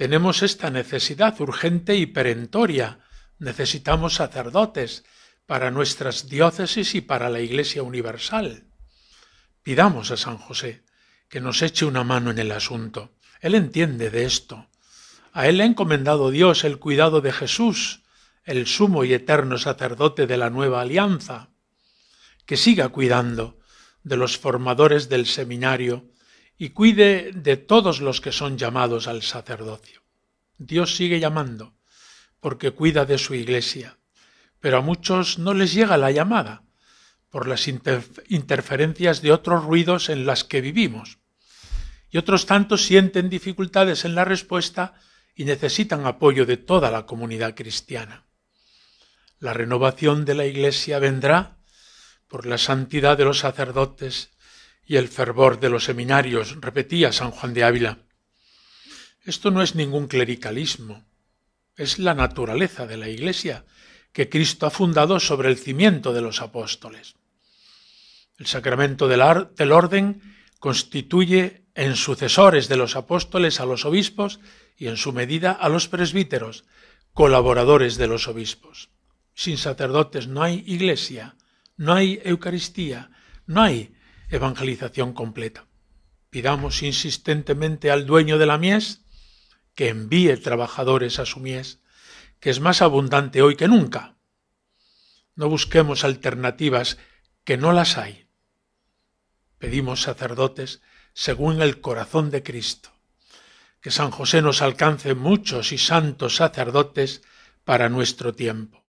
Tenemos esta necesidad urgente y perentoria. Necesitamos sacerdotes para nuestras diócesis y para la Iglesia Universal. Pidamos a San José que nos eche una mano en el asunto. Él entiende de esto. A él le ha encomendado Dios el cuidado de Jesús, el sumo y eterno sacerdote de la nueva alianza, que siga cuidando de los formadores del seminario y cuide de todos los que son llamados al sacerdocio. Dios sigue llamando, porque cuida de su iglesia, pero a muchos no les llega la llamada, por las interferencias de otros ruidos en las que vivimos. Y otros tantos sienten dificultades en la respuesta y necesitan apoyo de toda la comunidad cristiana. La renovación de la Iglesia vendrá por la santidad de los sacerdotes, y el fervor de los seminarios, repetía San Juan de Ávila. Esto no es ningún clericalismo, es la naturaleza de la Iglesia que Cristo ha fundado sobre el cimiento de los apóstoles. El sacramento del, orden constituye en sucesores de los apóstoles a los obispos y en su medida a los presbíteros, colaboradores de los obispos. Sin sacerdotes no hay iglesia, no hay Eucaristía, no hay evangelización completa. Pidamos insistentemente al dueño de la mies que envíe trabajadores a su mies, que es más abundante hoy que nunca. No busquemos alternativas que no las hay. Pedimos sacerdotes según el corazón de Cristo. Que San José nos alcance muchos y santos sacerdotes para nuestro tiempo.